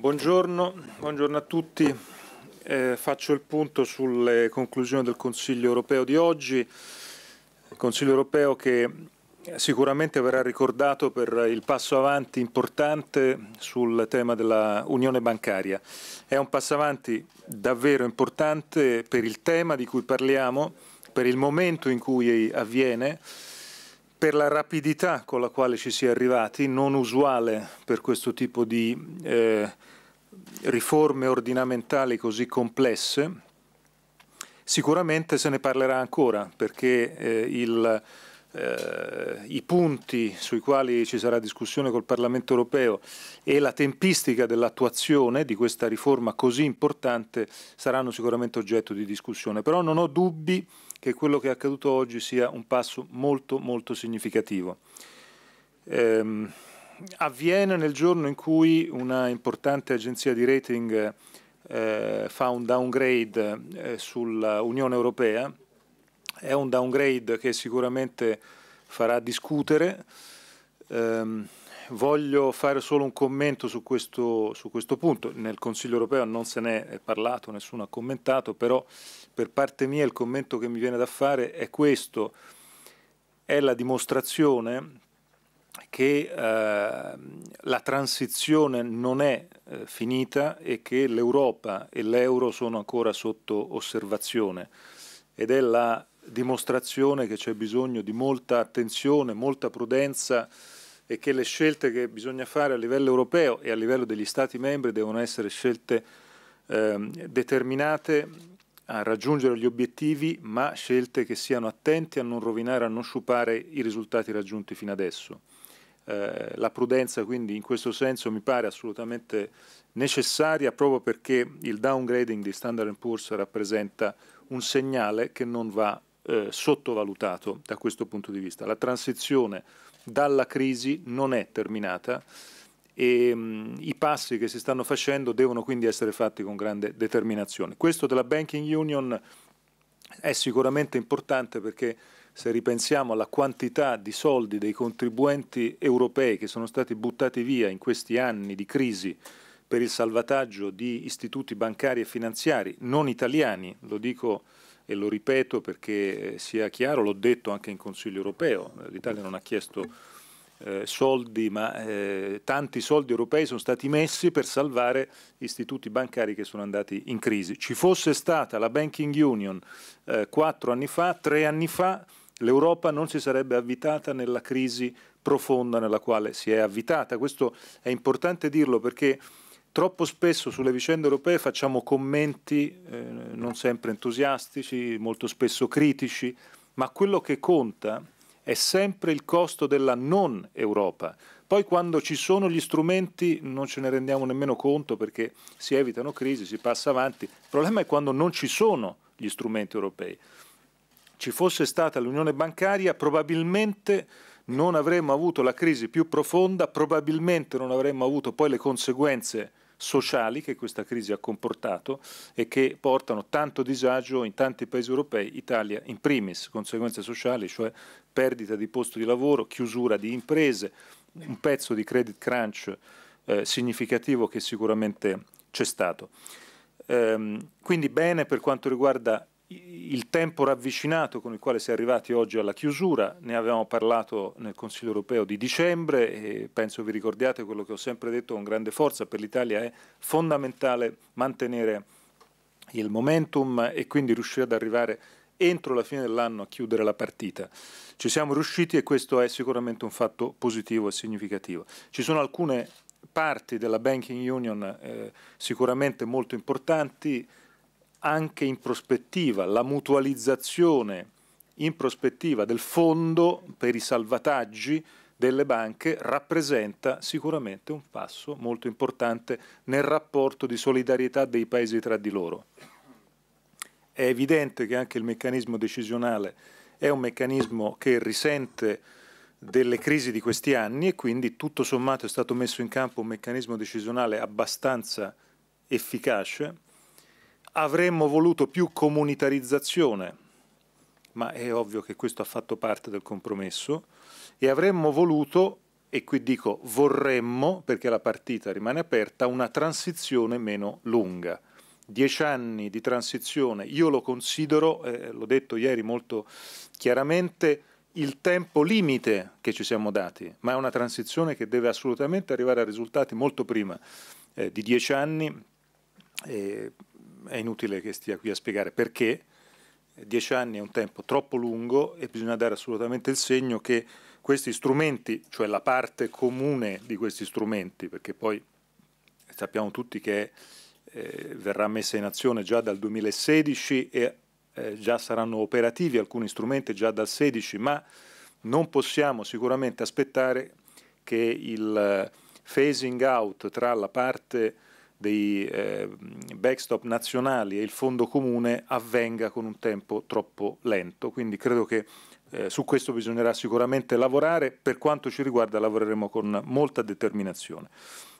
Buongiorno, buongiorno, a tutti. Eh, faccio il punto sulle conclusioni del Consiglio europeo di oggi. Consiglio europeo che sicuramente verrà ricordato per il passo avanti importante sul tema dell'unione bancaria. È un passo avanti davvero importante per il tema di cui parliamo, per il momento in cui avviene per la rapidità con la quale ci si è arrivati, non usuale per questo tipo di eh, riforme ordinamentali così complesse, sicuramente se ne parlerà ancora perché eh, il eh, i punti sui quali ci sarà discussione col Parlamento europeo e la tempistica dell'attuazione di questa riforma così importante saranno sicuramente oggetto di discussione. Però non ho dubbi che quello che è accaduto oggi sia un passo molto molto significativo. Ehm, avviene nel giorno in cui una importante agenzia di rating eh, fa un downgrade eh, sull'Unione Europea è un downgrade che sicuramente farà discutere. Eh, voglio fare solo un commento su questo, su questo, punto. Nel Consiglio europeo non se ne è parlato, nessuno ha commentato, però per parte mia il commento che mi viene da fare è questo. È la dimostrazione che eh, la transizione non è eh, finita e che l'Europa e l'euro sono ancora sotto osservazione ed è la dimostrazione che c'è bisogno di molta attenzione, molta prudenza e che le scelte che bisogna fare a livello europeo e a livello degli Stati membri devono essere scelte eh, determinate a raggiungere gli obiettivi, ma scelte che siano attenti a non rovinare, a non sciupare i risultati raggiunti fino adesso. Eh, la prudenza quindi in questo senso mi pare assolutamente necessaria proprio perché il downgrading di Standard Poor's rappresenta un segnale che non va eh, sottovalutato da questo punto di vista. La transizione dalla crisi non è terminata e mh, mm, i passi che si stanno facendo devono quindi essere fatti con grande determinazione. Questo della Banking Union è sicuramente importante perché se ripensiamo alla quantità di soldi dei contribuenti europei che sono stati buttati via in questi anni di crisi per il salvataggio di istituti bancari e finanziari non italiani, lo dico e lo ripeto perché eh, sia chiaro, l'ho detto anche in Consiglio europeo, eh, l'Italia non ha chiesto eh, soldi, ma eh, tanti soldi europei sono stati messi per salvare istituti bancari che sono andati in crisi. Ci fosse stata la Banking Union eh, quattro anni fa, tre anni fa, l'Europa non si sarebbe avvitata nella crisi profonda nella quale si è avvitata. Questo è importante dirlo perché troppo spesso sulle vicende europee facciamo commenti eh, non sempre entusiastici, molto spesso critici, ma quello che conta è sempre il costo della non Europa. Poi quando ci sono gli strumenti non ce ne rendiamo nemmeno conto perché si evitano crisi, si passa avanti. Il problema è quando non ci sono gli strumenti europei. Ci fosse stata l'unione bancaria probabilmente non avremmo avuto la crisi più profonda, probabilmente non avremmo avuto poi le conseguenze sociali che questa crisi ha comportato e che portano tanto disagio in tanti paesi europei, Italia in primis, conseguenze sociali, cioè perdita di posto di lavoro, chiusura di imprese, un pezzo di credit crunch eh, significativo che sicuramente c'è stato. Ehm, quindi bene per quanto riguarda il tempo ravvicinato con il quale si è arrivati oggi alla chiusura, ne avevamo parlato nel Consiglio europeo di dicembre e penso vi ricordiate quello che ho sempre detto con grande forza, per l'Italia è fondamentale mantenere il momentum e quindi riuscire ad arrivare entro la fine dell'anno a chiudere la partita. Ci siamo riusciti e questo è sicuramente un fatto positivo e significativo. Ci sono alcune parti della Banking Union eh, sicuramente molto importanti, anche in prospettiva la mutualizzazione in prospettiva del fondo per i salvataggi delle banche rappresenta sicuramente un passo molto importante nel rapporto di solidarietà dei paesi tra di loro. È evidente che anche il meccanismo decisionale è un meccanismo che risente delle crisi di questi anni e quindi tutto sommato è stato messo in campo un meccanismo decisionale abbastanza efficace avremmo voluto più comunitarizzazione, ma è ovvio che questo ha fatto parte del compromesso, e avremmo voluto, e qui dico vorremmo, perché la partita rimane aperta, una transizione meno lunga. Dieci anni di transizione, io lo considero, eh, l'ho detto ieri molto chiaramente, il tempo limite che ci siamo dati, ma è una transizione che deve assolutamente arrivare a risultati molto prima eh, di dieci anni. Eh, è inutile che stia qui a spiegare perché. Dieci anni è un tempo troppo lungo e bisogna dare assolutamente il segno che questi strumenti, cioè la parte comune di questi strumenti, perché poi sappiamo tutti che eh, verrà messa in azione già dal 2016 e eh, già saranno operativi alcuni strumenti già dal 2016, ma non possiamo sicuramente aspettare che il eh, phasing out tra la parte dei eh, backstop nazionali e il fondo comune avvenga con un tempo troppo lento. Quindi credo che eh, su questo bisognerà sicuramente lavorare, per quanto ci riguarda lavoreremo con molta determinazione.